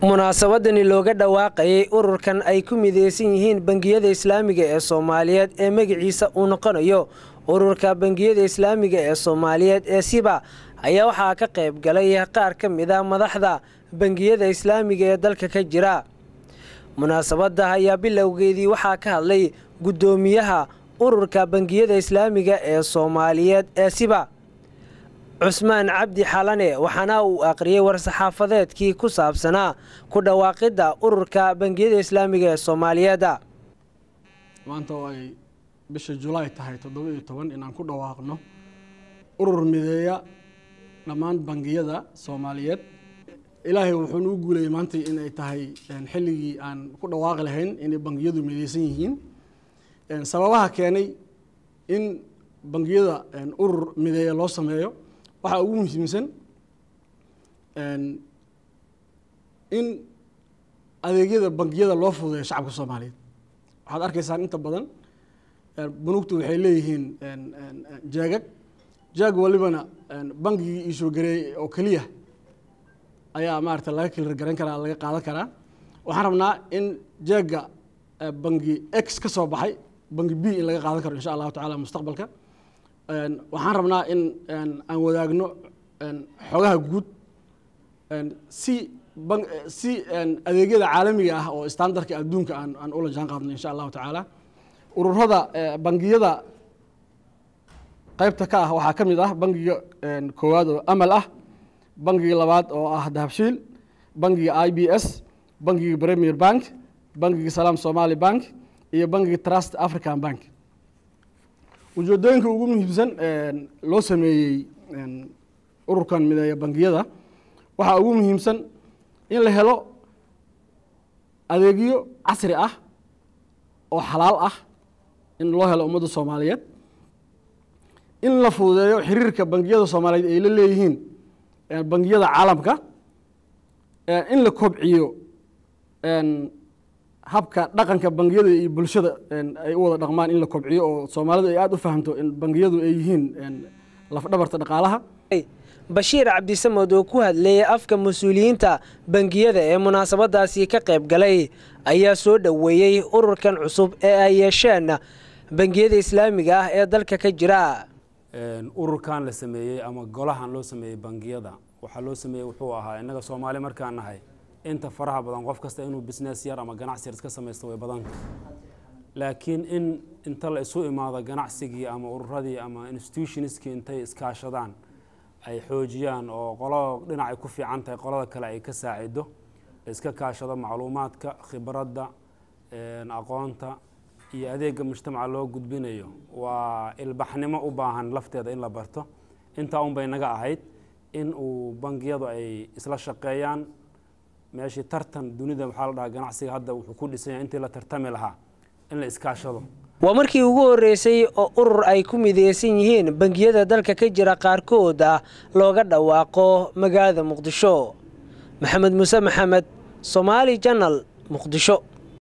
munaasabadani looga dhawaaqayay ururkan ay ku mideysan yihiin bangiyada islaamiga ee soomaaliyeed ee magiciisa uu noqonayo ururka bangiyada islaamiga ee soomaaliyeed ee siba ayaa waxaa ka qayb galay qaar ka mid a ah madaxda bangiyada islaamiga ee dalka ka jira munaasabada ayaa bilowgeedii waxaa ka hadlay guddoomiyaha ururka bangiyada islaamiga ee soomaaliyeed ee siba cusmaan cabdi xalane waxaana uu akhriyey war-saxaafadeedkii ku saabsanaa ku dhawaaqidda ururka bangiyada islaamiga ee soomaaliyeeda maanta oo ay bisha julaay tahay toddoba iyo toban inaan ku dhawaaqno urur mideeya dhammaan bangiyada soomaaliyeed ilaahay wuxuu nuu guulayay maanta inay tahay xilligii aan ku dhawaaqi lahayn inay bangiyadu mideysan yihiin sababaha keenay in bangiyada urur mideeya loo sameeyo waxaa ugu muhiimsan in adeegyada bangiyada loo fududeeyo shacabka soomaaliyeed waxaad arkaysaan inta badan bunuugtu waxay leeyihiin jaagag jaag walibana bangigii iisoo gareeyay oo keliya ayaa maarata laga kilar garan karaa laga qaadan karaa waxaan rabnaa in jaagga eh, bangi x ka soo baxay bangi b in laga qaadan karo insha allahu tacala mustaqbalka waxaan rabnaa in aan wadaagno xogaha guud si eh, si adeegyada caalamiga ah oo standardka adduunka aan aan ula jaan qaadno insha allahu tacaala ururada eh, bangiyada qaybta ka ah waxaa ka mid ah bangiga koowaad oo amal ah bangiga labaad oo ah dahabshiil bangiga i b s bangiga premier bank bangiga salaam somali bank iyo bangiga trust african bank ujeedooyinka ugu muhiimsan loo sameeyey ururkan mideeya bangiyada waxaa ugu muhiimsan in la helo adeegyo casri ah oo xalaal ah in loo helo ummadda soomaaliyeed in la fududeeyo xiriirka bangiyada soomaaliyeed ay la leeyihiin bangiyada caalamka in la kobciyo habka dhaqanka bangiyada iyo bulshada ay u wada dhaqmaan in la kobciyo oo soomaalidu ay aad u fahamto in bangiyadu ay yihiin lafdhabarta dhaqaalaha bashiir cabdisamed oo ku hadleeyay afka mas-uuliyiinta bangiyada ee munaasabaddaasi ka qayb galay ayaa soo dhoweeyey ururkan cusub ee ay yeesheen bangiyada islaamiga ah ee dalka ka jira ururkan la sameeyey ama golahan loo sameeyey bangiyada waxaa loo sameeyey wuxuu ahaa innaga soomaali markaan nahay inta faraha badan qof kasta inuu business yar ama ganacsi yar iska samaysto way badan laakiin in inta la isu imaado ganacsigii ama ururadii ama institutionskii intay iskaashadaan ay xoojiyaan oo qolo dhinac ay ku fiican tahay qolada kale ay ka saacido iska kaashado macluumaadka khibradda aqoonta iyo adeega mujtamaca loo gudbinayo waa ilbaxnimo u baahan lafteeda in la barto intaa unbay naga ahayd in uu bangiyadu ay isla shaqeeyaan meeshii tartan dunida maxaa la dhahaa ganacsiga hadda wuxuu ku dhisanya intii la tartami lahaa in la iskaashado waa markii ugu horreysay oo urur ay ku mideysan yihiin bangiyada dalka ka jira qaarkood ah looga dhawaaqo magaalada muqdisho maxamed muuse maxamed soomaali janal muqdisho